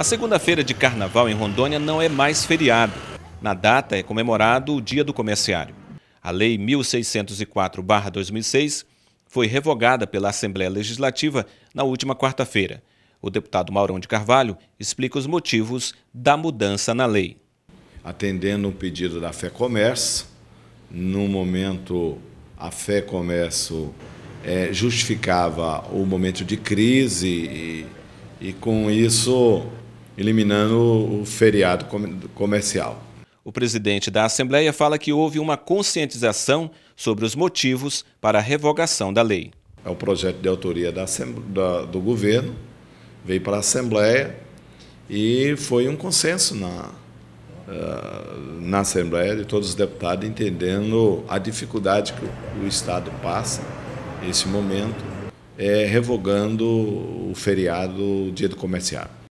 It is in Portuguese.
A segunda-feira de carnaval em Rondônia não é mais feriado. Na data é comemorado o Dia do Comerciário. A Lei 1604-2006 foi revogada pela Assembleia Legislativa na última quarta-feira. O deputado Maurão de Carvalho explica os motivos da mudança na lei. Atendendo um pedido da Fé Comércio, no momento a Fé Comércio é, justificava o momento de crise e, e com isso eliminando o feriado comercial. O presidente da Assembleia fala que houve uma conscientização sobre os motivos para a revogação da lei. É o projeto de autoria da, da, do governo, veio para a Assembleia e foi um consenso na, eh, na Assembleia de todos os deputados, entendendo a dificuldade que o Estado passa nesse momento, é, revogando o feriado, o dia do comerciário.